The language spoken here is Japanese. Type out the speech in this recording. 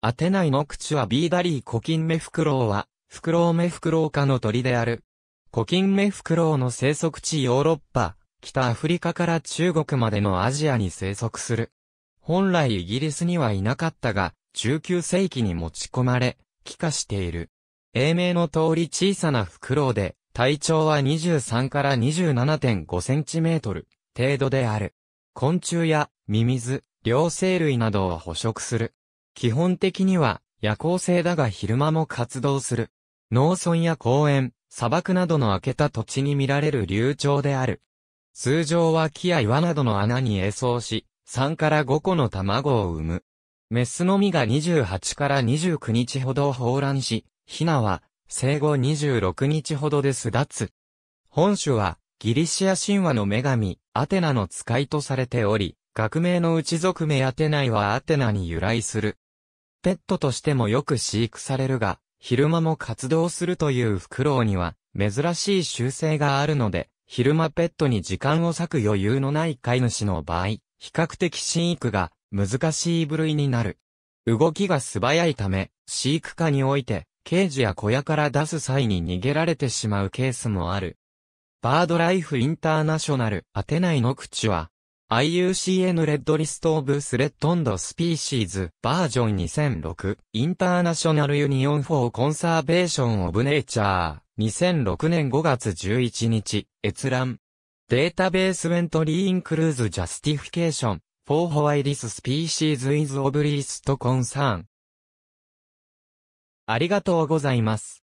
アテナイの口はビーダリーコキンメフクロウは、フクロウメフクロウ科の鳥である。コキンメフクロウの生息地ヨーロッパ、北アフリカから中国までのアジアに生息する。本来イギリスにはいなかったが、19世紀に持ち込まれ、帰化している。英名の通り小さなフクロウで、体長は23から27.5センチメートル程度である。昆虫やミミズ、両生類などを捕食する。基本的には夜行性だが昼間も活動する。農村や公園、砂漠などの開けた土地に見られる流鳥である。通常は木や岩などの穴に餌をし、3から5個の卵を産む。メスの実が28から29日ほど放卵し、ヒナは生後26日ほどで巣立つ。本種はギリシア神話の女神、アテナの使いとされており、学名のうち族名アテナイはアテナに由来する。ペットとしてもよく飼育されるが、昼間も活動するというフクロウには、珍しい習性があるので、昼間ペットに時間を割く余裕のない飼い主の場合、比較的飼育が難しい部類になる。動きが素早いため、飼育下において、ケージや小屋から出す際に逃げられてしまうケースもある。バードライフインターナショナルアテナイの口は、IUCN レッドリストオブスレッドンドスピーシーズバージョン2006インターナショナルユニオンフォーコンサーベーションオブネイチャー2006年5月11日閲覧データベースウェントリーインクルーズジャスティフィケーションフォーホワイ t h ス s s p e c i e ズオブリース e コン t c o ありがとうございます。